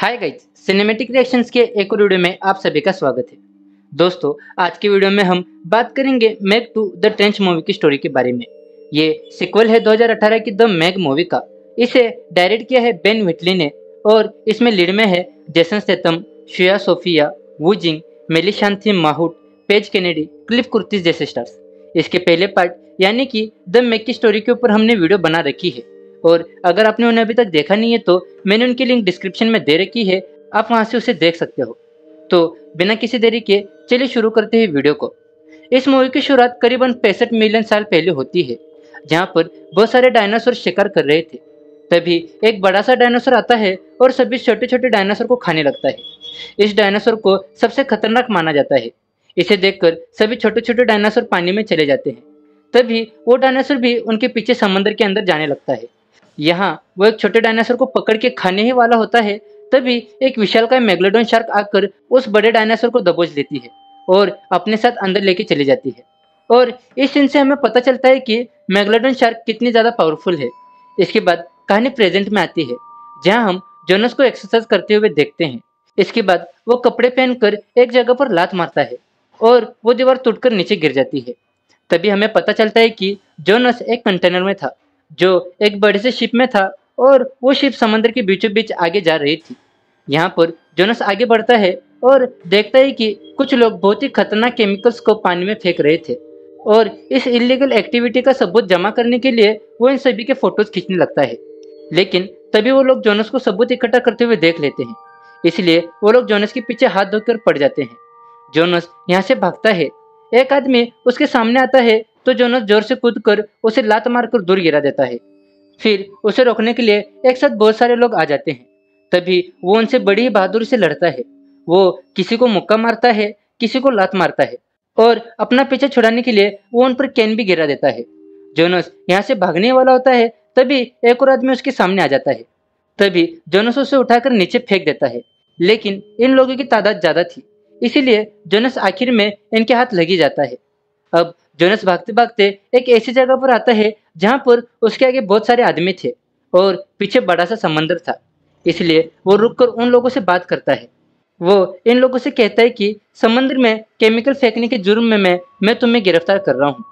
hi guys cinematic reactions के एक और वीडियो में आप सभी का स्वागत है दोस्तों आज की वीडियो में हम बात करेंगे Meg two the trench movie की स्टोरी के बारे में ये सिक्वल है 2018 की द मैग मूवी का इसे डायरेक्ट किया है बेन विटली ने और इसमें लीड में है Jason Statham Shuya Sophia Wu Jing शांति Mahut Page Kennedy Cliff Curtis जैसे स्टार्स इसके पहले पार्ट यानी कि द मैग की स्टोरी के ऊपर हमने वीडियो बना रखी है और अगर आपने उन्हें अभी तक देखा नहीं है तो मैंने उनकी लिंक डिस्क्रिप्शन में दे रखी है आप वहाँ से उसे देख सकते हो तो बिना किसी देरी के चलिए शुरू करते हैं वीडियो को इस मूवी की शुरुआत करीबन पैंसठ मिलियन साल पहले होती है जहाँ पर बहुत सारे डायनासोर शिकार कर रहे थे तभी एक बड़ा सा डायनासोर आता है और सभी छोटे छोटे डायनासोर को खाने लगता है इस डायनासोर को सबसे खतरनाक माना जाता है इसे देखकर सभी छोटे छोटे डायनासोर पानी में चले जाते हैं तभी वो डायनासोर भी उनके पीछे समंदर के अंदर जाने लगता है यहाँ वो एक छोटे डायनासोर को पकड़ के खाने ही वाला होता है तभी एक विशाल का मेगलोडोन शार्क आकर उस बड़े डायनासोर को दबोच देती है और अपने साथ अंदर लेके चली जाती है और इस सीन से हमें पता चलता है कि मेगलोडोन शार्क कितनी ज़्यादा पावरफुल है इसके बाद कहानी प्रेजेंट में आती है जहाँ हम जोनस को एक्सरसाइज करते हुए देखते हैं इसके बाद वो कपड़े पहनकर एक जगह पर लात मारता है और वो दीवार टूटकर नीचे गिर जाती है तभी हमें पता चलता है कि जोनस एक कंटेनर में था जो एक बड़े से शिप में था और वो शिप समंदर के बीचों बीच आगे जा रही थी यहाँ पर जोनस आगे बढ़ता है और देखता है कि कुछ लोग बहुत ही खतरनाक केमिकल्स को पानी में फेंक रहे थे और इस इलीगल एक्टिविटी का सबूत जमा करने के लिए वो इन सभी के फोटोज खींचने लगता है लेकिन तभी वो लोग जोनस को सबूत इकट्ठा करते हुए देख लेते हैं इसलिए वो लोग जोनस के पीछे हाथ धोकर पड़ जाते हैं जोनस यहाँ से भागता है एक आदमी उसके सामने आता है तो जोनस जोर से कूद कर उसे लात मारकर दूर गिरा देता है फिर उसे रोकने के लिए एक साथ बहुत सारे लोग आ जाते हैं तभी वो उनसे बड़ी ही बहादुरी से लड़ता है वो किसी को मुक्का मारता है किसी को लात मारता है और अपना पीछा छुड़ाने के लिए वो उन पर कैन भी गिरा देता है जोनस यहाँ से भागने वाला होता है तभी एक और आदमी उसके सामने आ जाता है तभी जोनस उसे उठाकर नीचे फेंक देता है लेकिन इन लोगों की तादाद ज़्यादा थी इसीलिए जोनस आखिर में इनके हाथ लगी जाता है अब जोनस भागते भागते एक ऐसी जगह पर आता है जहाँ पर उसके आगे बहुत सारे आदमी थे और पीछे बड़ा सा समंदर था इसलिए वो रुककर उन लोगों से बात करता है वो इन लोगों से कहता है कि समंदर में केमिकल फेंकने के जुर्म में मैं मैं तुम्हें गिरफ्तार कर रहा हूँ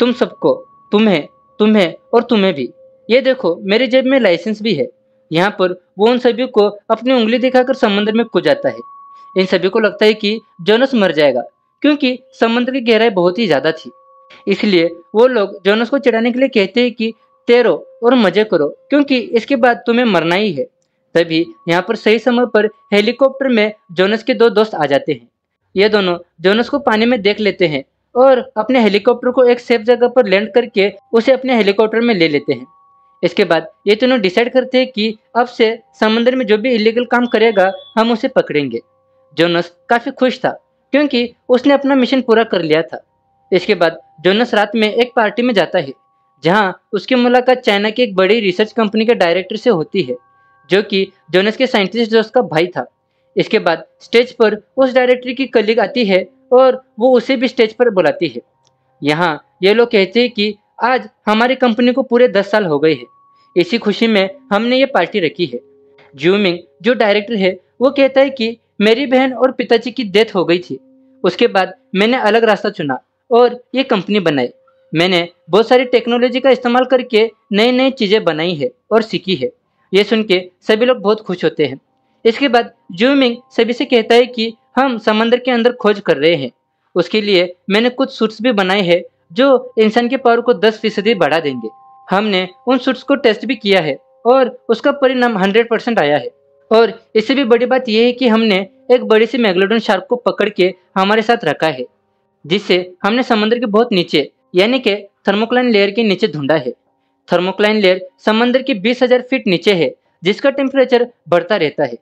तुम सबको तुम्हें तुम्हें और तुम्हें भी ये देखो मेरे जेब में लाइसेंस भी है यहाँ पर वो उन सभी को अपनी उंगली दिखाकर समंदर में कूद जाता है इन सभी को लगता है कि जोनस मर जाएगा क्योंकि समुद्र की गहराई बहुत ही ज़्यादा थी इसलिए वो लोग जोनस को चढ़ाने के लिए कहते हैं कि तैरो और मजे करो क्योंकि इसके बाद तुम्हें मरना ही है तभी यहाँ पर सही समय पर हेलीकॉप्टर में जोनस के दो दोस्त आ जाते हैं ये दोनों जोनस को पानी में देख लेते हैं और अपने हेलीकॉप्टर को एक सेफ जगह पर लैंड करके उसे अपने हेलीकॉप्टर में ले लेते हैं इसके बाद ये दोनों डिसाइड करते हैं कि अब से समुद्र में जो भी इलीगल काम करेगा हम उसे पकड़ेंगे जोनस काफ़ी खुश था क्योंकि उसने अपना मिशन पूरा कर लिया था इसके बाद जोनस रात में एक पार्टी में जाता है जहां उसकी मुलाकात चाइना की एक बड़ी रिसर्च कंपनी के डायरेक्टर से होती है जो कि जोनस के साइंटिस्ट दोस्त का भाई था इसके बाद स्टेज पर उस डायरेक्टर की कलीग आती है और वो उसे भी स्टेज पर बुलाती है यहाँ ये लोग कहते हैं कि आज हमारी कंपनी को पूरे दस साल हो गए हैं इसी खुशी में हमने ये पार्टी रखी है जूमिंग जो डायरेक्टर है वो कहता है कि मेरी बहन और पिताजी की डेथ हो गई थी उसके बाद मैंने अलग रास्ता चुना और ये कंपनी बनाई मैंने बहुत सारी टेक्नोलॉजी का इस्तेमाल करके नई नई चीज़ें बनाई है और सीखी है ये सुन के सभी लोग बहुत खुश होते हैं इसके बाद जूमिंग सभी से कहता है कि हम समंदर के अंदर खोज कर रहे हैं उसके लिए मैंने कुछ सूट्स भी बनाए हैं जो इंसान के पावर को दस फीसदी बढ़ा देंगे हमने उन सूट्स को टेस्ट भी किया है और उसका परिणाम हंड्रेड परसेंट आया है और इससे भी बड़ी बात यह है कि हमने एक बड़ी सी मेगलोडन शार्क को पकड़ के हमारे साथ रखा है जिससे हमने समुद्र के बहुत नीचे यानी के थर्मोक्लाइन लेयर के नीचे ढूंढा है थर्मोक्लाइन लेयर समुद्र के 20,000 फीट नीचे है जिसका टेम्परेचर बढ़ता रहता है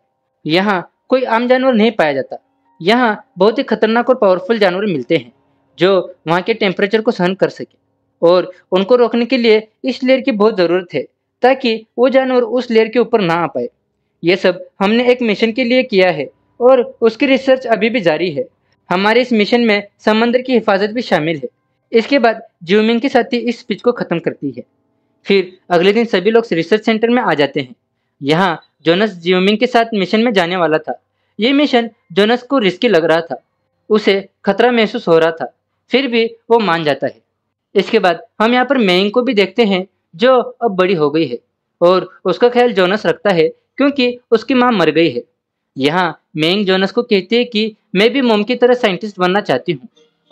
यहाँ कोई आम जानवर नहीं पाया जाता यहाँ बहुत ही खतरनाक और पावरफुल जानवर मिलते हैं जो वहाँ के टेम्परेचर को सहन कर सके और उनको रोकने के लिए इस लेयर की बहुत ज़रूरत है ताकि वो जानवर उस लेयर के ऊपर ना आ पाए ये सब हमने एक मिशन के लिए किया है और उसकी रिसर्च अभी भी जारी है हमारे इस मिशन में समंदर की हिफाजत भी शामिल है इसके बाद ज्यूमिंग के ही इस स्पीच को ख़त्म करती है फिर अगले दिन सभी लोग रिसर्च सेंटर में आ जाते हैं यहाँ जोनस ज्यूमिंग के साथ मिशन में जाने वाला था ये मिशन जोनस को रिस्की लग रहा था उसे खतरा महसूस हो रहा था फिर भी वो मान जाता है इसके बाद हम यहाँ पर मेइंग को भी देखते हैं जो अब बड़ी हो गई है और उसका ख्याल जोनस रखता है क्योंकि उसकी माँ मर गई है यहाँ मेंग जोनस को कहती है कि मैं भी मोम की तरह साइंटिस्ट बनना चाहती हूँ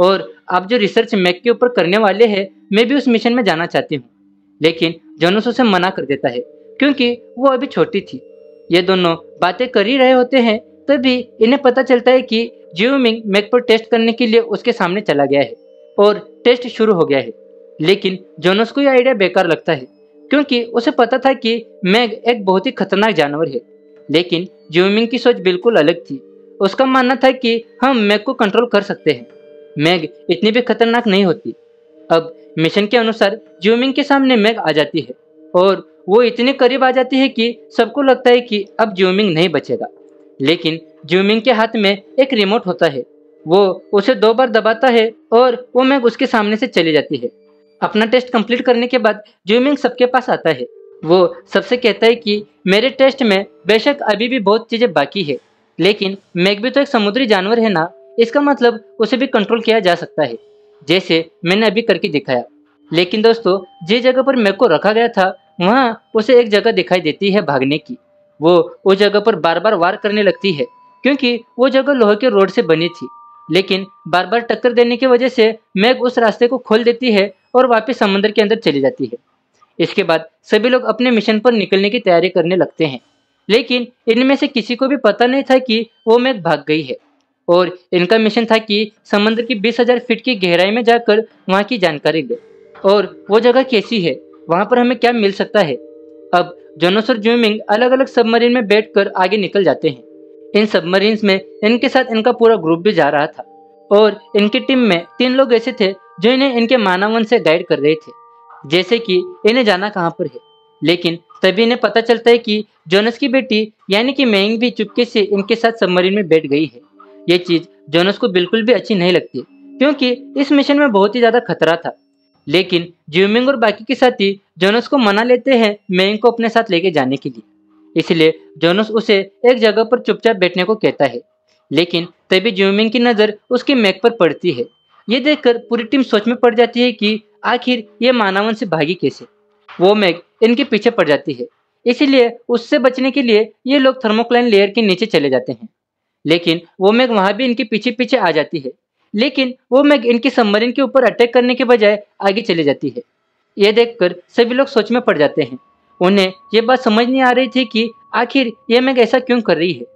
और आप जो रिसर्च मैक के ऊपर करने वाले हैं मैं भी उस मिशन में जाना चाहती हूँ लेकिन जोनस उसे मना कर देता है क्योंकि वो अभी छोटी थी ये दोनों बातें कर ही रहे होते हैं तभी इन्हें पता चलता है कि जियो मिंग मैक पर टेस्ट करने के लिए उसके सामने चला गया है और टेस्ट शुरू हो गया है लेकिन जोनस को यह आइडिया बेकार लगता है क्योंकि उसे पता था कि मैग एक बहुत ही खतरनाक जानवर है लेकिन ज्यूमिंग की सोच बिल्कुल अलग थी उसका मानना था कि हम मैग को कंट्रोल कर सकते हैं मैग इतनी भी खतरनाक नहीं होती अब मिशन के अनुसार ज्यूमिंग के सामने मैग आ जाती है और वो इतने करीब आ जाती है कि सबको लगता है कि अब ज्यूमिंग नहीं बचेगा लेकिन ज्यूमिंग के हाथ में एक रिमोट होता है वो उसे दो बार दबाता है और वो मैग उसके सामने से चली जाती है अपना टेस्ट कंप्लीट करने के बाद ज्यूमिंग सबके पास आता है वो सबसे कहता है कि मेरे टेस्ट में बेशक अभी भी बहुत चीज़ें बाकी है लेकिन मैग भी तो एक समुद्री जानवर है ना इसका मतलब उसे भी कंट्रोल किया जा सकता है जैसे मैंने अभी करके दिखाया लेकिन दोस्तों जिस जगह पर मैग को रखा गया था वहाँ उसे एक जगह दिखाई देती है भागने की वो उस जगह पर बार बार वार करने लगती है क्योंकि वो जगह लोहे के रोड से बनी थी लेकिन बार बार टक्कर देने की वजह से मैग उस रास्ते को खोल देती है और वापस समुद्र के अंदर चली जाती है इसके बाद सभी लोग अपने मिशन पर निकलने की तैयारी करने लगते हैं लेकिन इनमें से किसी को भी पता नहीं था कि वो मैग भाग गई है और इनका मिशन था कि समुद्र की बीस हजार फीट की गहराई में जाकर वहाँ की जानकारी ले और वो जगह कैसी है वहाँ पर हमें क्या मिल सकता है अब जोनोसर और जूमिंग अलग अलग सबमरीन में बैठ आगे निकल जाते हैं इन सबमरीन में इनके साथ इनका पूरा ग्रुप भी जा रहा था और इनकी टीम में तीन लोग ऐसे थे जो इन्हें इनके मानवन से गाइड कर रहे थे जैसे कि इन्हें जाना कहाँ पर है लेकिन तभी इन्हें पता चलता है कि जोनस की बेटी यानी कि मैंग भी चुपके से इनके साथ सबमरीन में बैठ गई है ये चीज जोनस को बिल्कुल भी अच्छी नहीं लगती क्योंकि इस मिशन में बहुत ही ज्यादा खतरा था लेकिन ज्यूमिंग और बाकी के साथी जोनस को मना लेते हैं मैंग को अपने साथ लेके जाने के लिए इसलिए जोनस उसे एक जगह पर चुपचाप बैठने को कहता है लेकिन तभी ज्यूमिंग की नज़र उसके मैक पर पड़ती है ये देखकर पूरी टीम सोच में पड़ जाती है कि आखिर ये मानावन से भागी कैसे वो मैक इनके पीछे पड़ जाती है इसीलिए उससे बचने के लिए ये लोग थर्मोक्लाइन लेयर के नीचे चले जाते हैं लेकिन वो मैग वहां भी इनके पीछे पीछे आ जाती है लेकिन वो मैग इनके सबमरीन के ऊपर अटैक करने के बजाय आगे चले जाती है ये देखकर सभी लोग सोच में पड़ जाते हैं उन्हें ये बात समझ नहीं आ रही थी कि आखिर ये मैग ऐसा क्यों कर रही है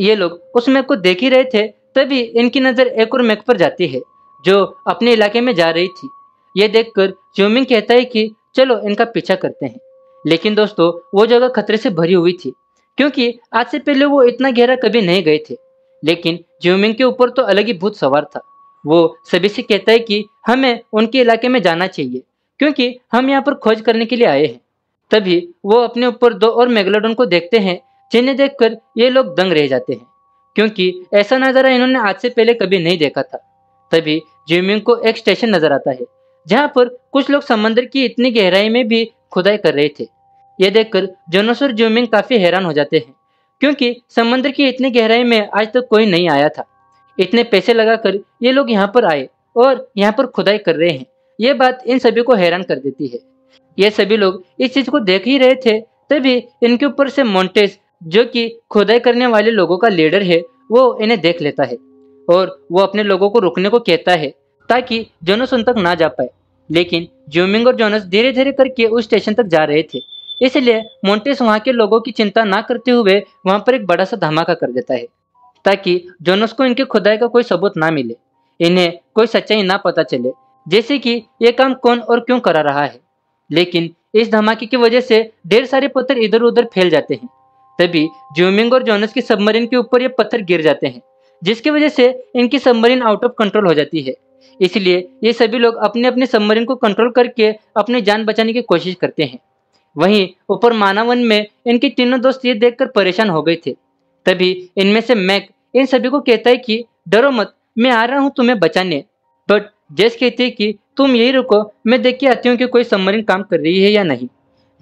ये लोग उस मैग को देख ही रहे थे तभी इनकी नज़र एक और मैग पर जाती है जो अपने इलाके में जा रही थी ये देखकर ज्योमिंग कहता है कि चलो इनका पीछा करते हैं लेकिन दोस्तों वो जगह खतरे से भरी हुई थी क्योंकि आज से पहले वो इतना गहरा कभी नहीं गए थे लेकिन ज्यूमिंग के ऊपर तो अलग ही भूत सवार था वो सभी से कहता है कि हमें उनके इलाके में जाना चाहिए क्योंकि हम यहाँ पर खोज करने के लिए आए हैं तभी वो अपने ऊपर दो और मेगलोडन को देखते हैं जिन्हें देखकर ये लोग दंग रह जाते हैं क्योंकि ऐसा नज़ारा इन्होंने आज से पहले कभी नहीं देखा था तभी जिमिंग को एक स्टेशन नजर आता है जहाँ पर कुछ लोग समंदर की इतनी गहराई में भी खुदाई कर रहे थे ये देखकर जोनोसर और काफी हैरान हो जाते हैं क्योंकि समंदर की इतनी गहराई में आज तक तो कोई नहीं आया था इतने पैसे लगाकर ये लोग यहाँ पर आए और यहाँ पर खुदाई कर रहे हैं ये बात इन सभी को हैरान कर देती है ये सभी लोग इस चीज को देख ही रहे थे तभी इनके ऊपर से मोन्टेस जो कि खुदाई करने वाले लोगों का लीडर है वो इन्हें देख लेता है और वो अपने लोगों को रुकने को कहता है ताकि जोनस उन तक ना जा पाए लेकिन ज्यूमिंग और जोनस धीरे धीरे करके उस स्टेशन तक जा रहे थे इसलिए मोन्टेस वहाँ के लोगों की चिंता ना करते हुए वहाँ पर एक बड़ा सा धमाका कर देता है ताकि जोनस को इनके खुदाई का कोई सबूत ना मिले इन्हें कोई सच्चाई ना पता चले जैसे कि ये काम कौन और क्यों करा रहा है लेकिन इस धमाके की वजह से ढेर सारे पत्थर इधर उधर फैल जाते हैं तभी ज्यूमिंग और जोनस की सबमरीन के ऊपर ये पत्थर गिर जाते हैं जिसकी वजह से इनकी सबमरीन आउट ऑफ कंट्रोल हो जाती है इसलिए ये सभी लोग अपने अपने सबमरीन को कंट्रोल करके अपनी जान बचाने की कोशिश करते हैं वहीं ऊपर मानावन में इनके तीनों दोस्त ये देखकर परेशान हो गए थे तभी इनमें से मैक इन सभी को कहता है कि डरो मत मैं आ रहा हूँ तुम्हें बचाने बट जैस कहते हैं कि तुम यही रुको मैं देख के आती हूँ कि कोई सबमरीन काम कर रही है या नहीं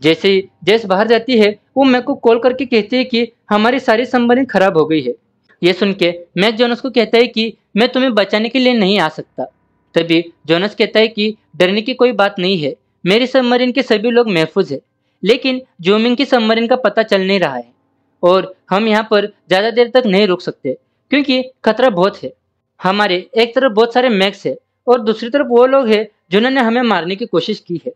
जैसे जैस बाहर जाती है वो मैं को कॉल करके कहती है कि हमारी सारी सबमरीन खराब हो गई है ये सुन के मैक जोनस को कहता है कि मैं तुम्हें बचाने के लिए नहीं आ सकता तभी जोनस कहता है कि डरने की कोई बात नहीं है मेरी सबमरीन के सभी लोग महफूज है लेकिन जोमिंग की सबमरीन का पता चल नहीं रहा है और हम यहाँ पर ज़्यादा देर तक नहीं रुक सकते क्योंकि खतरा बहुत है हमारे एक तरफ बहुत सारे मैक्स है और दूसरी तरफ वो लोग है जिन्होंने हमें मारने की कोशिश की है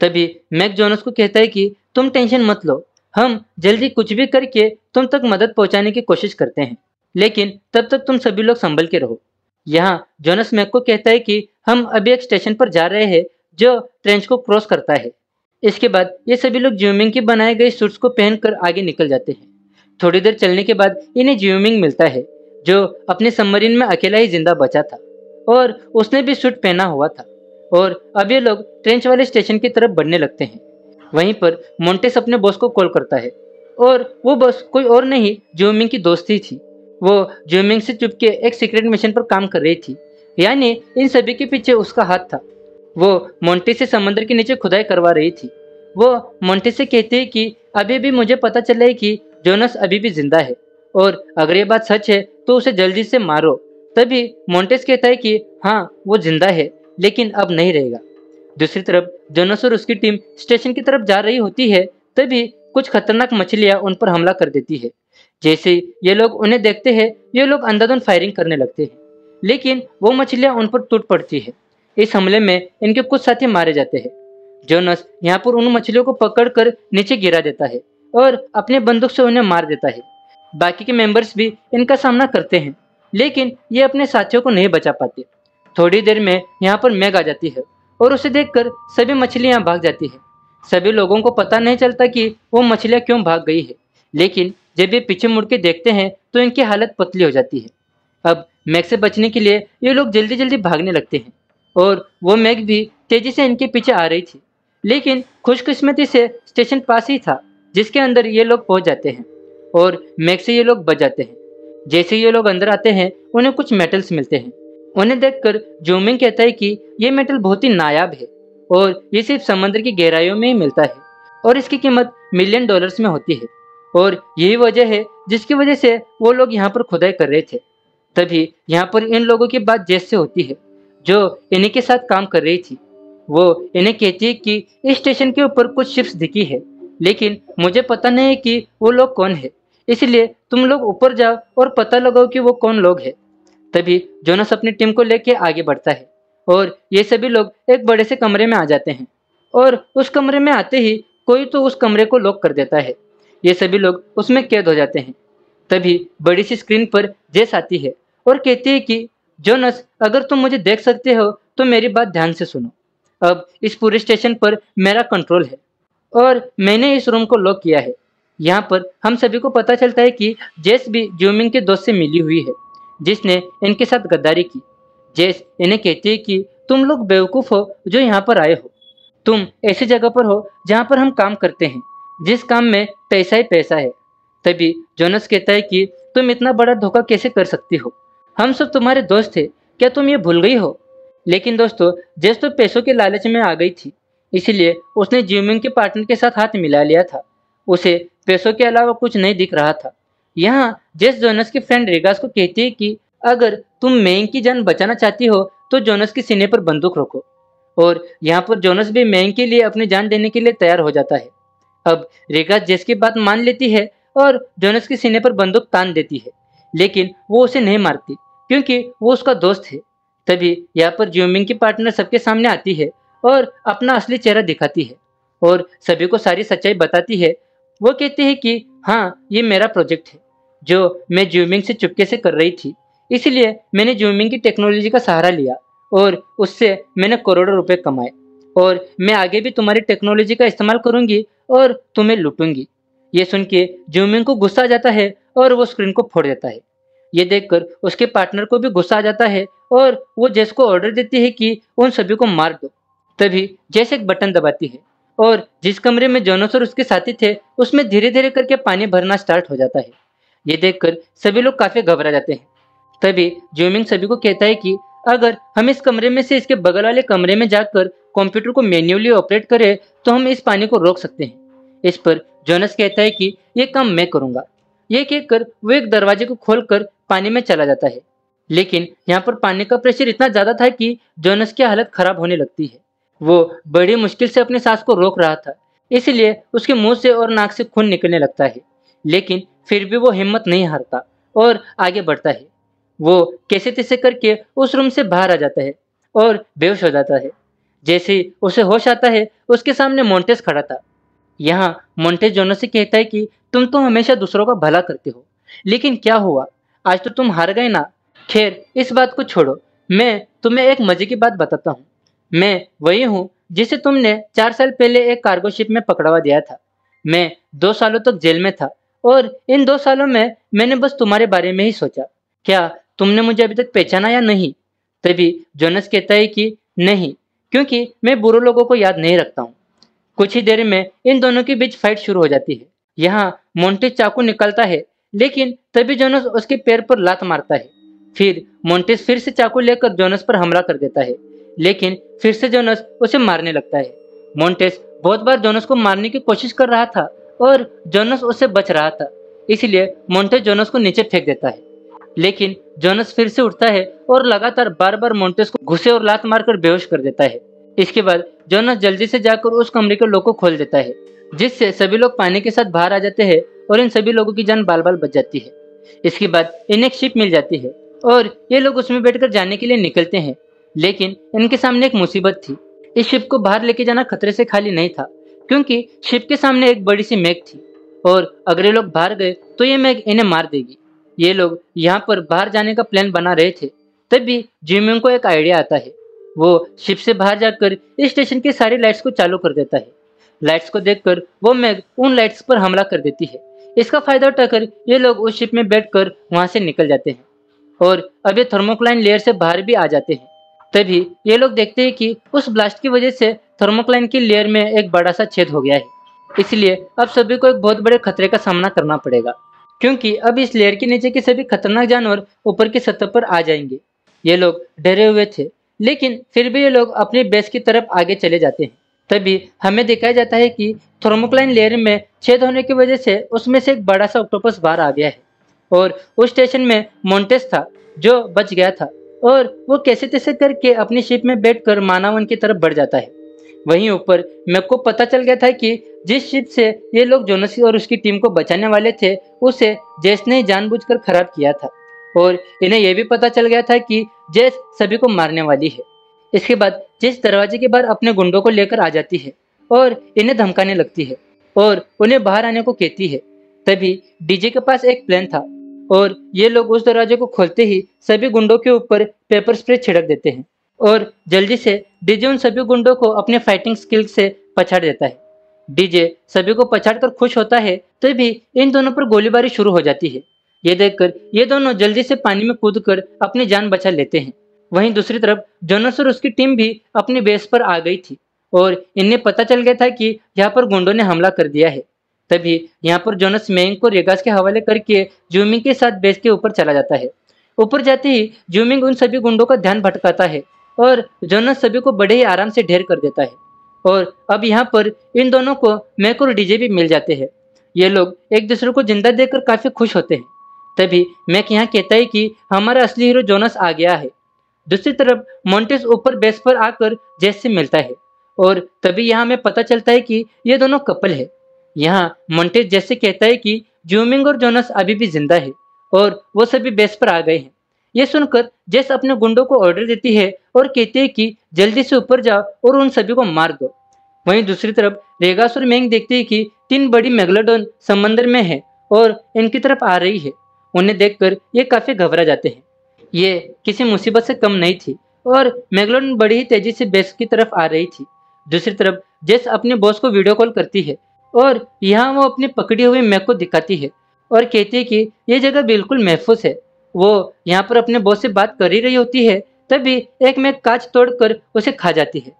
तभी मैक जोनस को कहता है कि तुम टेंशन मत लो हम जल्दी कुछ भी करके तुम तक मदद पहुंचाने की कोशिश करते हैं लेकिन तब तक तुम सभी लोग संभल के रहो यहाँ जोनस मैक को कहता है कि हम अभी एक स्टेशन पर जा रहे हैं जो ट्रेंच को क्रॉस करता है इसके बाद ये सभी लोग ज्यूमिंग के बनाए गए सूट्स को पहनकर आगे निकल जाते हैं थोड़ी देर चलने के बाद इन्हें ज्यूमिंग मिलता है जो अपने सबमरीन में अकेला ही जिंदा बचा था और उसने भी सूट पहना हुआ था और अब ये लोग ट्रेंच वाले स्टेशन की तरफ बढ़ने लगते हैं वहीं पर मोंटेस अपने बॉस को कॉल करता है और वो बॉस कोई और नहीं ज्यूमिंग की दोस्ती थी वो ज्यूमिंग से चुप के एक सीक्रेट मिशन पर काम कर रही थी यानी इन सभी के पीछे उसका हाथ था वो मोंटे से समंदर के नीचे खुदाई करवा रही थी वो मोंटे से कहती है कि अभी भी मुझे पता चला है कि जोनस अभी भी जिंदा है और अगर ये बात सच है तो उसे जल्दी से मारो तभी मोन्टेस कहता है कि हाँ वो जिंदा है लेकिन अब नहीं रहेगा दूसरी तरफ जोनस और उसकी टीम स्टेशन की तरफ जा रही होती है तभी कुछ खतरनाक मछलियाँ उन पर हमला कर देती है जैसे ये लोग उन्हें देखते हैं ये लोग अंधाधुंध फायरिंग करने लगते हैं लेकिन वो मछलियाँ उन पर टूट पड़ती है इस हमले में इनके कुछ साथी मारे जाते हैं जोनस यहाँ पर उन मछलियों को पकड़कर नीचे गिरा देता है और अपने बंदूक से उन्हें मार देता है बाकी के मेंबर्स भी इनका सामना करते हैं लेकिन ये अपने साथियों को नहीं बचा पाती थोड़ी देर में यहाँ पर मैग आ जाती है और उसे देखकर सभी मछलियाँ भाग जाती है सभी लोगों को पता नहीं चलता कि वो मछलियाँ क्यों भाग गई है लेकिन जब ये पीछे मुड़ के देखते हैं तो इनकी हालत पतली हो जाती है अब मैग से बचने के लिए ये लोग जल्दी जल्दी भागने लगते हैं और वो मैग भी तेजी से इनके पीछे आ रही थी लेकिन खुशकिस्मती से स्टेशन पास ही था जिसके अंदर ये लोग पहुंच जाते हैं और मैग से ये लोग बच जाते हैं जैसे ये लोग अंदर आते हैं उन्हें कुछ मेटल्स मिलते हैं उन्हें देखकर जोमिंग कहता है कि ये मेटल बहुत ही नायाब है और ये सिर्फ समंदर की गहराइयों में ही मिलता है और इसकी कीमत मिलियन डॉलर्स में होती है और यही वजह है जिसकी वजह से वो लोग यहाँ पर खुदाई कर रहे थे तभी यहाँ पर इन लोगों की बात जैसे होती है जो इन्हीं के साथ काम कर रही थी वो इन्हें कहती है कि इस स्टेशन के ऊपर कुछ शिप्स दिखी है लेकिन मुझे पता नहीं है कि वो लोग कौन है इसलिए तुम लोग ऊपर जाओ और पता लगाओ कि वो कौन लोग है तभी जोनस अपनी टीम को लेकर आगे बढ़ता है और ये सभी लोग एक बड़े से कमरे में आ जाते हैं और उस कमरे में आते ही कोई तो उस कमरे को लॉक कर देता है ये सभी लोग उसमें कैद हो जाते हैं तभी बड़ी सी स्क्रीन पर जेस आती है और कहती है कि जोनस अगर तुम मुझे देख सकते हो तो मेरी बात ध्यान से सुनो अब इस पूरे स्टेशन पर मेरा कंट्रोल है और मैंने इस रूम को लॉक किया है यहाँ पर हम सभी को पता चलता है कि जेस भी ज्यूमिंग के दोस्त से मिली हुई है जिसने इनके साथ गद्दारी की जेस इन्हें कहती है कि तुम लोग बेवकूफ़ हो जो यहाँ पर आए हो तुम ऐसी जगह पर हो जहाँ पर हम काम करते हैं जिस काम में पैसा ही पैसा है तभी जोनस कहता है कि तुम इतना बड़ा धोखा कैसे कर सकती हो हम सब तुम्हारे दोस्त थे क्या तुम ये भूल गई हो लेकिन दोस्तों जेस तो पैसों के लालच में आ गई थी इसलिए उसने ज्यूमिंग के पार्टनर के साथ हाथ मिला लिया था उसे पैसों के अलावा कुछ नहीं दिख रहा था यहाँ जेस जोनस की फ्रेंड रेगास को कहती है कि अगर तुम मैंग की जान बचाना चाहती हो तो जोनस के सीने पर बंदूक रोको और यहाँ पर जोनस भी मैंग के लिए अपनी जान देने के लिए तैयार हो जाता है अब रेगास जेस की बात मान लेती है और जोनस के सीने पर बंदूक तान देती है लेकिन वो उसे नहीं मारती क्योंकि वो उसका दोस्त है तभी यहाँ पर ज्यूमिंग की पार्टनर सबके सामने आती है और अपना असली चेहरा दिखाती है और सभी को सारी सच्चाई बताती है वो कहते हैं कि हाँ ये मेरा प्रोजेक्ट है जो मैं जूमिंग से चुपके से कर रही थी इसलिए मैंने जूमिंग की टेक्नोलॉजी का सहारा लिया और उससे मैंने करोड़ों रुपए कमाए और मैं आगे भी तुम्हारी टेक्नोलॉजी का इस्तेमाल करूंगी और तुम्हें लुटूंगी ये सुन के जूमिंग को गुस्सा आ जाता है और वो स्क्रीन को फोड़ देता है ये देखकर उसके पार्टनर को भी गुस्सा आ जाता है और वो जैस को ऑर्डर देती है कि उन सभी को मार दो तभी जैस एक बटन दबाती है और जिस कमरे में जोनस और उसके साथी थे उसमें धीरे धीरे करके पानी भरना स्टार्ट हो जाता है ये देखकर सभी लोग काफी घबरा जाते हैं तभी ज्यूमिंग सभी को कहता है कि अगर हम इस कमरे में से इसके बगल वाले कमरे में जाकर कंप्यूटर को मैन्युअली ऑपरेट करें तो हम इस पानी को रोक सकते हैं इस पर जोनस कहता है कि ये काम मैं करूंगा ये कहकर वो एक दरवाजे को खोलकर पानी में चला जाता है लेकिन यहाँ पर पानी का प्रेशर इतना ज्यादा था कि जोनस की हालत खराब होने लगती है वो बड़ी मुश्किल से अपनी सांस को रोक रहा था इसलिए उसके मुंह से और नाक से खून निकलने लगता है लेकिन फिर भी वो हिम्मत नहीं हारता और आगे बढ़ता है वो कैसे तैसे करके उस रूम से बाहर आ जाता है और बेहोश हो जाता है जैसे उसे होश आता है उसके सामने मोन्टेस खड़ा था यहाँ मोन्टेस जोनो से कहता है कि तुम तो हमेशा दूसरों का भला करते हो लेकिन क्या हुआ आज तो तुम हार गए ना खैर इस बात को छोड़ो मैं तुम्हें एक मजे की बात बताता हूँ मैं वही हूँ जिसे तुमने चार साल पहले एक कार्गो शिप में पकड़वा दिया था मैं दो सालों तक जेल में था और इन दो सालों में मैंने बस तुम्हारे बारे में ही सोचा क्या तुमने मुझे अभी तक पहचाना या नहीं तभी जोनस कहता है कि नहीं क्योंकि मैं बुरे लोगों को याद नहीं रखता हूँ कुछ ही देर में इन दोनों के बीच फाइट शुरू हो जाती है यहाँ मोन्टिस चाकू निकलता है लेकिन तभी जोनस उसके पैर पर लात मारता है फिर मोन्टिस फिर से चाकू लेकर जोनस पर हमला कर देता है लेकिन फिर से जोनस उसे मारने लगता है मोन्टेस बहुत बार जोनस को मारने की कोशिश कर रहा था और जोनस उसे बच रहा था इसलिए मोन्टेस जोनस को नीचे फेंक देता है लेकिन जोनस फिर से उठता है और लगातार बार बार मोन्टेस को घुसे और लात मारकर बेहोश कर देता है इसके बाद जोनस जल्दी से जाकर उस कमरे के लोग को खोल देता है जिससे सभी लोग पानी के साथ बाहर आ जाते हैं और इन सभी लोगों की जान बाल बाल बच जाती है इसके बाद इन्हें एक शिप मिल जाती है और ये लोग उसमें बैठकर जाने के लिए निकलते हैं लेकिन इनके सामने एक मुसीबत थी इस शिप को बाहर लेके जाना खतरे से खाली नहीं था क्योंकि शिप के सामने एक बड़ी सी मैग थी और अगर ये लोग बाहर गए तो ये मैग इन्हें मार देगी ये लोग यहाँ पर बाहर जाने का प्लान बना रहे थे तभी जिमिंग को एक आइडिया आता है वो शिप से बाहर जाकर इस स्टेशन की सारी लाइट्स को चालू कर देता है लाइट्स को देखकर वो मैग उन लाइट्स पर हमला कर देती है इसका फायदा उठाकर ये लोग उस शिप में बैठकर वहां से निकल जाते हैं और अब ये थर्मोक्लाइन लेयर से बाहर भी आ जाते हैं तभी ये लोग देखते हैं कि उस ब्लास्ट की वजह से थर्मोक्लाइन की लेयर में एक बड़ा सा छेद हो गया है इसलिए अब सभी को एक बहुत बड़े खतरे का सामना करना पड़ेगा क्योंकि अब इस लेयर के नीचे के सभी खतरनाक जानवर ऊपर की सतह पर आ जाएंगे ये लोग डरे हुए थे लेकिन फिर भी ये लोग अपनी बेस की तरफ आगे चले जाते हैं तभी हमें दिखाया जाता है कि थर्मोक्लाइन लेयर में छेद होने की वजह से उसमें से एक बड़ा सा ऑक्टोपस बाहर आ गया है और उस स्टेशन में मोन्टेस था जो बच गया था और वो कैसे तैसे करके अपनी शिप में बैठकर मानावन की तरफ बढ़ जाता है वहीं ऊपर मेक को पता चल गया था कि जिस शिप से ये लोग जोनसी और उसकी टीम को बचाने वाले थे उसे जेस ने जानबूझकर खराब किया था और इन्हें यह भी पता चल गया था कि जेस सभी को मारने वाली है इसके बाद जेस दरवाजे के बाहर अपने गुंडों को लेकर आ जाती है और इन्हें धमकाने लगती है और उन्हें बाहर आने को कहती है तभी डीजे के पास एक प्लान था और ये लोग उस दरवाजे को खोलते ही सभी गुंडों के ऊपर पेपर स्प्रे छिड़क देते हैं और जल्दी से डीजे उन सभी गुंडों को अपने फाइटिंग स्किल से पछाड़ देता है डीजे सभी को पछाड़ कर खुश होता है तभी इन दोनों पर गोलीबारी शुरू हो जाती है ये देखकर ये दोनों जल्दी से पानी में कूद कर अपनी जान बचा लेते हैं वहीं दूसरी तरफ जोनस और उसकी टीम भी अपनी बेस पर आ गई थी और इन्हें पता चल गया था कि यहाँ पर गुंडों ने हमला कर दिया है तभी यहाँ पर जोनस मैंग को रेगास के हवाले करके जूमिंग के साथ बेस के ऊपर चला जाता है ऊपर जाते ही जूमिंग उन सभी गुंडों का ध्यान भटकाता है और जोनस सभी को बड़े ही आराम से ढेर कर देता है और अब यहाँ पर इन दोनों को मैक और डीजे भी मिल जाते हैं ये लोग एक दूसरे को जिंदा देखकर काफ़ी खुश होते हैं तभी मैक यहाँ कहता है कि हमारा असली हीरो जोनस आ गया है दूसरी तरफ मोन्टेस ऊपर बेस पर आकर जैस से मिलता है और तभी यहाँ हमें पता चलता है कि ये दोनों कपल है यहाँ मोन्टेज जैसे कहता है कि ज्यूमिंग और जोनस अभी भी जिंदा है और वो सभी बेस पर आ गए हैं ये सुनकर जेस अपने गुंडों को ऑर्डर देती है और कहती है कि जल्दी से ऊपर जाओ और उन सभी को मार दो वहीं दूसरी तरफ रेगास और मैंग देखते हैं कि तीन बड़ी मेगलाडोन समंदर में है और इनकी तरफ आ रही है उन्हें देखकर ये काफ़ी घबरा जाते हैं ये किसी मुसीबत से कम नहीं थी और मेगलोडन बड़ी ही तेजी से बेस की तरफ आ रही थी दूसरी तरफ जेस अपने बॉस को वीडियो कॉल करती है और यहाँ वो अपने पकड़े हुए मैक को दिखाती है और कहती है कि ये जगह बिल्कुल महफूज है वो यहाँ पर अपने बॉस से बात कर ही रही होती है तभी एक मैक कांच तोड़कर उसे खा जाती है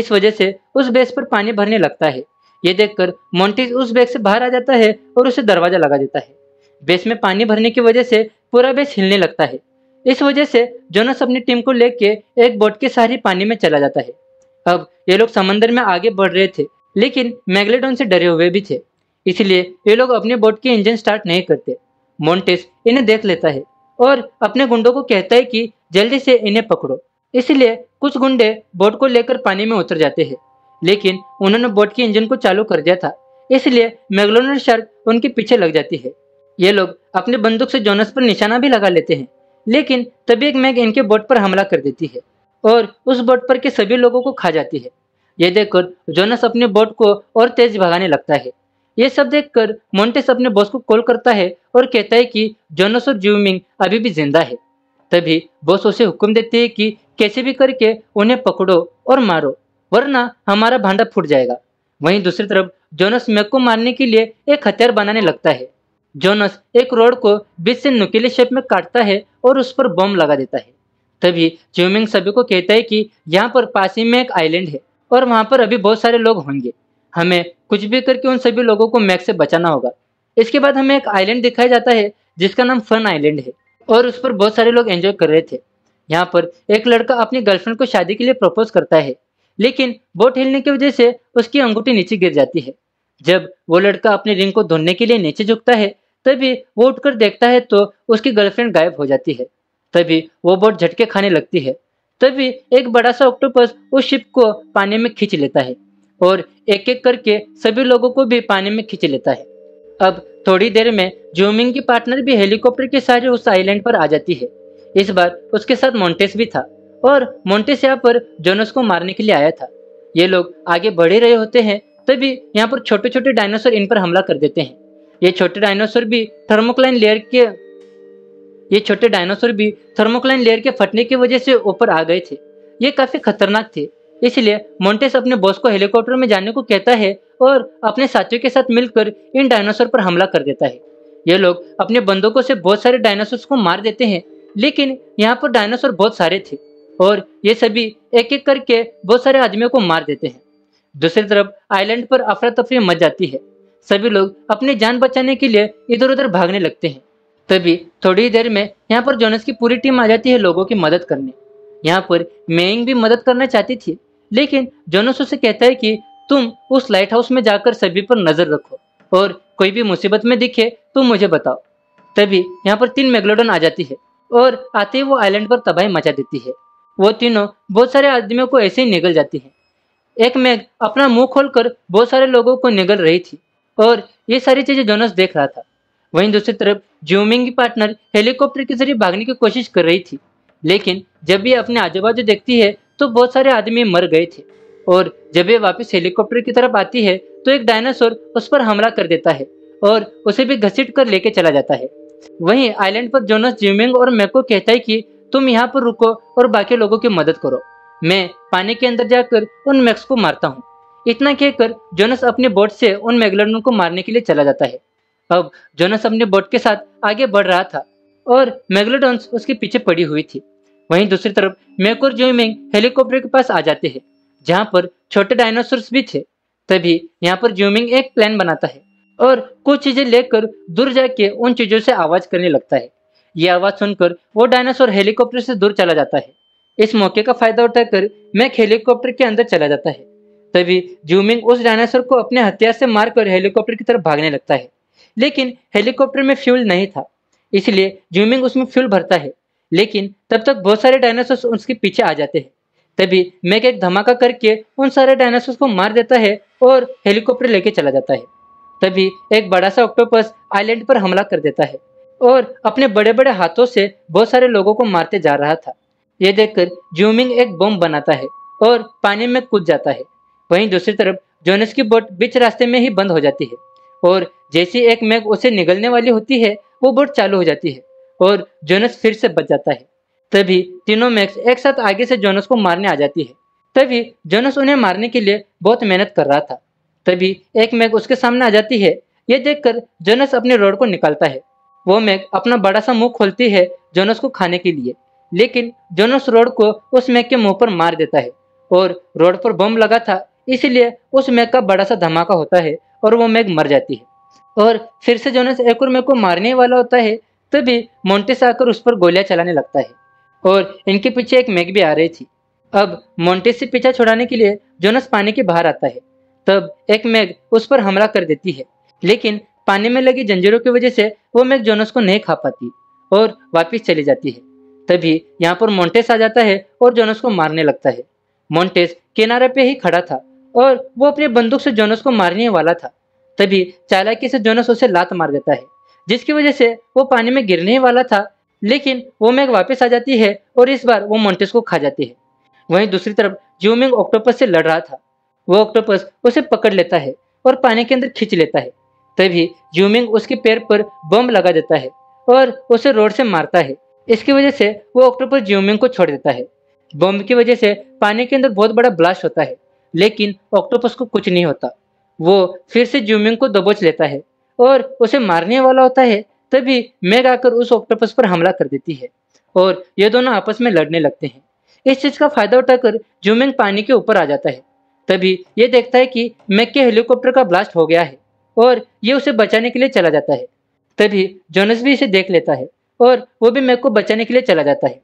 इस वजह से उस बेस पर पानी भरने लगता है ये देखकर मोंटिस उस बेग से बाहर आ जाता है और उसे दरवाजा लगा देता है बेस में पानी भरने की वजह से पूरा बेस हिलने लगता है इस वजह से जोनस अपनी टीम को लेके एक बोट के सहारे पानी में चला जाता है अब ये लोग समंदर में आगे बढ़ रहे थे लेकिन मैगलेडोन से डरे हुए भी थे इसलिए ये लोग अपने बोट के इंजन स्टार्ट नहीं करते मोन्टेस इन्हें देख लेता है और अपने गुंडों को कहता है कि जल्दी से इन्हें पकड़ो इसलिए कुछ गुंडे बोट को लेकर पानी में उतर जाते हैं लेकिन उन्होंने बोट के इंजन को चालू कर दिया था इसलिए मैगलोनर शर्क उनके पीछे लग जाती है ये लोग अपने बंदूक से जोनस पर निशाना भी लगा लेते हैं लेकिन तभी एक मैग इनके बोट पर हमला कर देती है और उस बोट पर के सभी लोगों को खा जाती है यह देखकर जोनस अपने बोट को और तेज भगाने लगता है ये सब देखकर मोन्टेस अपने बॉस को कॉल करता है और कहता है कि जोनस और ज्यूमिंग अभी भी जिंदा है तभी बॉस उसे हुक्म देती है कि कैसे भी करके उन्हें पकड़ो और मारो वरना हमारा भांडा फूट जाएगा वहीं दूसरी तरफ जोनस मैक को मारने के लिए एक हथियार बनाने लगता है जोनस एक रोड को बीच से नुकीले शेप में काटता है और उस पर बम लगा देता है तभी ज्यूमिंग सभी को कहता है कि यहाँ पर पास ही में एक आइलैंड है और वहां पर अभी बहुत सारे लोग होंगे हमें कुछ भी करके उन सभी लोगों को मैक से बचाना होगा इसके बाद हमें एक आइलैंड दिखाया जाता है जिसका नाम फन आइलैंड है और उस पर बहुत सारे लोग एंजॉय कर रहे थे यहाँ पर एक लड़का अपनी गर्लफ्रेंड को शादी के लिए प्रपोज करता है लेकिन बोट हिलने की वजह से उसकी अंगूठी नीचे गिर जाती है जब वो लड़का अपने रिंग को धोने के लिए नीचे झुकता है तभी वो उठकर देखता है तो उसकी गर्लफ्रेंड गायब हो जाती है तभी वो बोट झटके खाने लगती है तभी एक बड़ा सा ऑक्टोपस उस शिप को पानी में खींच लेता है और एक एक करके सभी लोगों को भी पानी में खींच लेता है अब थोड़ी देर में जूमिंग की पार्टनर भी हेलीकॉप्टर के सहारे उस आइलैंड पर आ जाती है इस बार उसके साथ मोन्टेस भी था और मोन्टेस यहाँ पर जोनस को मारने के लिए आया था ये लोग आगे बढ़े रहे होते हैं तभी यहाँ पर छोटे छोटे डायनासोर इन पर हमला कर देते हैं ये छोटे डायनासोर भी थर्मोक्लाइन लेयर के ये छोटे डायनासोर भी थर्मोक्लाइन लेयर के फटने की वजह से ऊपर आ गए थे ये काफी खतरनाक थे इसलिए मोन्टेस अपने बॉस को हेलीकॉप्टर में जाने को कहता है और अपने साथियों के साथ मिलकर इन डायनासोर पर हमला कर देता है ये लोग अपने बंदूकों से बहुत सारे डायनासोर को मार देते हैं लेकिन यहाँ पर डायनासोर बहुत सारे थे और ये सभी एक एक करके बहुत सारे आदमियों को मार देते हैं दूसरी तरफ आइलैंड पर अफरा तफरी मच जाती है सभी लोग अपनी जान बचाने के लिए इधर उधर भागने लगते हैं तभी थोड़ी देर में यहाँ पर जोनस की पूरी टीम आ जाती है लोगों की मदद करने यहाँ पर मेइंग भी मदद करना चाहती थी लेकिन जोनस उसे कहता है कि तुम उस लाइट हाउस में जाकर सभी पर नजर रखो और कोई भी मुसीबत में दिखे तो मुझे बताओ तभी यहाँ पर तीन मेगलोडन आ जाती है और आते ही वो आइलैंड पर तबाही मचा देती है वो तीनों बहुत सारे आदमियों को ऐसे ही निगल जाती है एक मैग अपना मुंह खोलकर बहुत सारे लोगों को निगल रही थी और ये सारी चीजें जोनस देख रहा था वहीं दूसरी तरफ ज्यूमिंग की पार्टनर हेलीकॉप्टर के जरिए भागने की कोशिश कर रही थी लेकिन जब ये अपने आजू बाजू देखती है तो बहुत सारे आदमी मर गए थे और जब ये वापस हेलीकॉप्टर की तरफ आती है तो एक डायनासोर उस पर हमला कर देता है और उसे भी घसीट कर लेके चला जाता है वहीं आइलैंड पर जोनस ज्यूमिंग और मैको कहता है कि तुम यहाँ पर रुको और बाकी लोगों की मदद करो मैं पानी के अंदर जाकर उन मैक्स को मारता हूँ इतना कहकर जोनस अपने बोट से उन मैगलर्नों को मारने के लिए चला जाता है अब जोनस अपने बोट के साथ आगे बढ़ रहा था और मेगलोडॉन्स उसके पीछे पड़ी हुई थी वहीं दूसरी तरफ मेक और जोइमेंग हेलीकॉप्टर के पास आ जाते हैं जहाँ पर छोटे डायनासोर्स भी थे तभी यहाँ पर जूमिंग एक प्लान बनाता है और कुछ चीजें लेकर दूर जाके उन चीजों से आवाज करने लगता है ये आवाज सुनकर वो डायनासोर हेलीकॉप्टर से दूर चला जाता है इस मौके का फायदा उठाकर मैक हेलीकॉप्टर के अंदर चला जाता है तभी जूमिंग उस डायनासोर को अपने हथियार से मारकर हेलीकॉप्टर की तरफ भागने लगता है लेकिन हेलीकॉप्टर में फ्यूल नहीं था इसलिए ज्यूमिंग उसमें फ्यूल भरता है लेकिन तब तक बहुत सारे डायनासोर उसके पीछे आ जाते हैं तभी मैक एक धमाका करके उन सारे डायनासोर को मार देता है और हेलीकॉप्टर लेके चला जाता है तभी एक बड़ा सा ऑक्टोपस आइलैंड पर हमला कर देता है और अपने बड़े बड़े हाथों से बहुत सारे लोगों को मारते जा रहा था यह देखकर ज्यूमिंग एक बम बनाता है और पानी में कूद जाता है वहीं दूसरी तरफ जोनस की बोट बीच रास्ते में ही बंद हो जाती है और जैसे एक मैग उसे निगलने वाली होती है वो बोट चालू हो जाती है और जोनस फिर से बच जाता है तभी तीनों मैक्स एक साथ आगे से जोनस को मारने आ जाती है तभी जोनस उन्हें मारने के लिए बहुत मेहनत कर रहा था तभी एक मैग उसके सामने आ जाती है ये देखकर जोनस अपने रोड को निकालता है वो मैग अपना बड़ा सा मुंह खोलती है जोनस को खाने के लिए लेकिन जोनस रोड को उस मैग के मुंह पर मार देता है और रोड पर बम लगा था इसलिए उस मैग का बड़ा सा धमाका होता है और वो मैग मर जाती है और फिर से जोनस एक और मैग को मारने वाला होता है तभी मोन्टेस आकर उस पर गोलियां चलाने लगता है और इनके पीछे एक मैग भी आ रही थी अब मोन्टेस से पीछा छुड़ाने के लिए जोनस पानी के बाहर आता है तब एक मैग उस पर हमला कर देती है लेकिन पानी में लगी जंजीरों की वजह से वो मैग जोनस को नहीं खा पाती और वापिस चली जाती है तभी यहाँ पर मोंटेस आ जाता है और जोनस को मारने लगता है मोंटेस किनारे पे ही खड़ा था और वो अपने बंदूक से जोनस को मारने वाला था तभी चालाकी से जोनस उसे लात मार देता है जिसकी वजह से वो पानी में गिरने वाला था लेकिन वो मैग वापस आ जाती है और इस बार वो मोन्टेस को खा जाती है वहीं दूसरी तरफ ज्यूमिंग ऑक्टोपस से लड़ रहा था वो ऑक्टोपस उसे पकड़ लेता है और पानी के अंदर खींच लेता है तभी ज्यूमिंग उसके पैर पर बम लगा देता है और उसे रोड से मारता है इसकी वजह से वो ऑक्टोपस ज्यूमिंग को छोड़ देता है बम की वजह से पानी के अंदर बहुत बड़ा ब्लास्ट होता है लेकिन ऑक्टोपस को कुछ नहीं होता वो फिर से जूमिंग को दबोच लेता है और उसे मारने वाला होता है तभी मैग आकर उस ऑक्टोपस पर हमला कर देती है और ये दोनों आपस में लड़ने लगते हैं इस चीज का फायदा उठाकर जूमिंग पानी के ऊपर आ जाता है तभी ये देखता है कि मैग के हेलीकॉप्टर का ब्लास्ट हो गया है और ये उसे बचाने के लिए चला जाता है तभी जोनस भी इसे देख लेता है और वो भी मैग को बचाने के लिए चला जाता है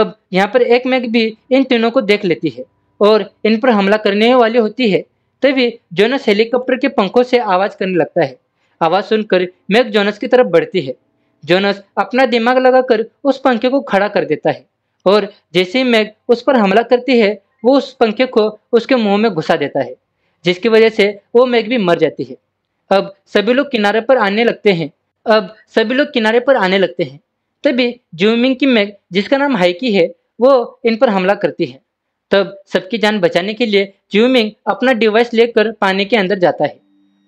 अब यहाँ पर एक मैग भी इन तीनों को देख लेती है और इन पर हमला करने वाली होती है तभी जोनस हेलीकॉप्टर के पंखों से आवाज करने लगता है आवाज सुनकर मैग जोनस की तरफ बढ़ती है जोनस अपना दिमाग लगाकर उस पंखे को खड़ा कर देता है और जैसे ही मैग उस पर हमला करती है वो उस पंखे को उसके मुंह में घुसा देता है जिसकी वजह से वो मैग भी मर जाती है अब सभी लोग किनारे पर आने लगते हैं अब सभी लोग किनारे पर आने लगते हैं तभी जूमिंग की मैग जिसका नाम हाइकी है वो इन पर हमला करती है तब सबकी जान बचाने के लिए ज्यूमिंग अपना डिवाइस लेकर पानी के अंदर जाता है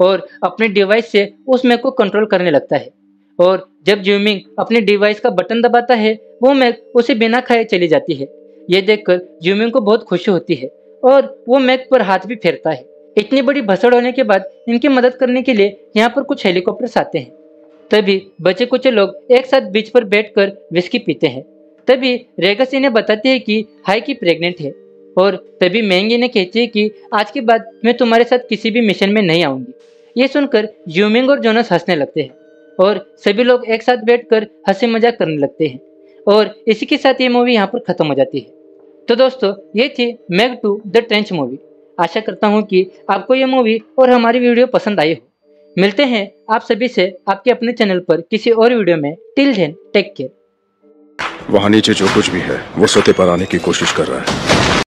और अपने डिवाइस से उस मैग को कंट्रोल करने लगता है और जब ज्यूमिंग अपने डिवाइस का बटन दबाता है वो मैग उसे बिना खाए चली जाती है ये देखकर ज्यूमिंग को बहुत खुशी होती है और वो मैग पर हाथ भी फेरता है इतनी बड़ी भसड़ होने के बाद इनकी मदद करने के लिए यहाँ पर कुछ हेलीकॉप्टर्स आते हैं तभी बचे कुछ लोग एक साथ बीच पर बैठकर विस्की पीते हैं तभी रेगस इन्हें बताती है कि हाई की प्रेग्नेंट है और तभी महंगी ने कहती है कि आज के बाद मैं तुम्हारे साथ किसी भी मिशन में नहीं आऊंगी ये सुनकर यूमिंग और जोनस हंसने लगते हैं और सभी लोग एक साथ बैठकर हंसी मजाक करने लगते हैं और इसी के साथ ये मूवी यहाँ पर ख़त्म हो जाती है तो दोस्तों ये थी Meg two the trench movie आशा करता हूँ कि आपको ये मूवी और हमारी वीडियो पसंद आई हो मिलते हैं आप सभी से आपके अपने चैनल पर किसी और वीडियो में टिल देन टेक केयर वहाँ नीचे जो कुछ भी है वो सोते पर आने की कोशिश कर रहा है